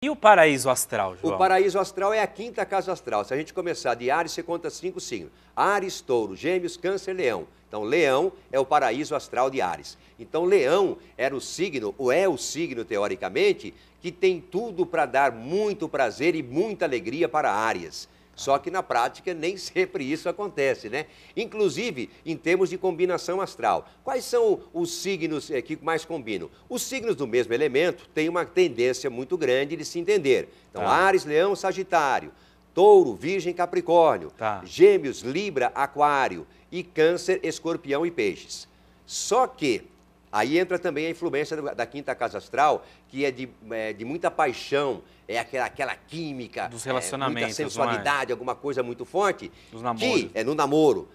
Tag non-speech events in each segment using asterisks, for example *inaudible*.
E o paraíso astral, João? O paraíso astral é a quinta casa astral. Se a gente começar de Ares, você conta cinco signos. Ares, Touro, Gêmeos, Câncer, Leão. Então, Leão é o paraíso astral de Ares. Então, Leão era o signo, ou é o signo, teoricamente, que tem tudo para dar muito prazer e muita alegria para Ares. Só que na prática nem *laughs* sempre isso acontece, né? Inclusive em termos de combinação astral. Quais são os signos eh, que mais combinam? Os signos do mesmo elemento têm uma tendência muito grande de se entender. Então, ah. Ares, Leão, Sagitário. Touro, Virgem, Capricórnio, tá. Gêmeos, Libra, Aquário e Câncer, Escorpião e Peixes. Só que Aí entra também a influência da quinta casa astral, que é de, é, de muita paixão, é aquela, aquela química, dos relacionamentos, é, muita é? sensualidade, alguma coisa muito forte. Nos namoros. Que é no namoro.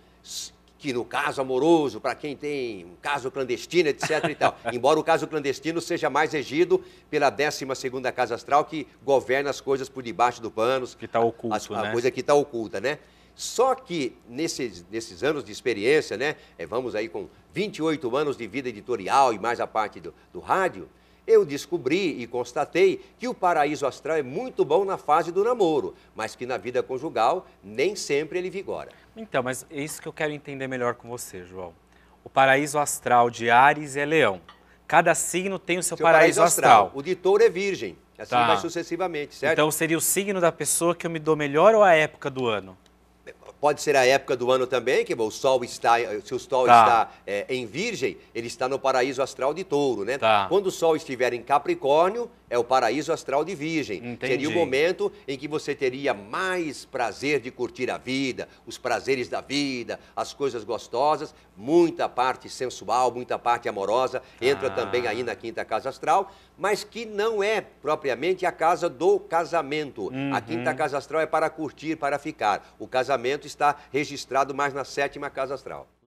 Que no caso amoroso, para quem tem um caso clandestino, etc. e tal. *laughs* Embora o caso clandestino seja mais regido pela 12 casa astral, que governa as coisas por debaixo do panos. Que está oculto. A, a né? coisa que está oculta, né? Só que nesses, nesses anos de experiência, né, é, vamos aí com 28 anos de vida editorial e mais a parte do, do rádio, eu descobri e constatei que o paraíso astral é muito bom na fase do namoro, mas que na vida conjugal nem sempre ele vigora. Então, mas é isso que eu quero entender melhor com você, João. O paraíso astral de Ares é Leão. Cada signo tem o seu, seu paraíso, paraíso astral. astral. O de touro é virgem, assim tá. sucessivamente, certo? Então seria o signo da pessoa que eu me dou melhor ou a época do ano? Pode ser a época do ano também, que bom, o sol está, se o sol tá. está é, em virgem, ele está no paraíso astral de touro, né? Tá. Quando o sol estiver em Capricórnio, é o paraíso astral de virgem. Entendi. Seria o momento em que você teria mais prazer de curtir a vida, os prazeres da vida, as coisas gostosas, muita parte sensual, muita parte amorosa, entra ah. também aí na quinta casa astral, mas que não é propriamente a casa do casamento. Uhum. A quinta uhum. casa astral é para curtir, para ficar. O casamento está registrado mais na sétima casa astral.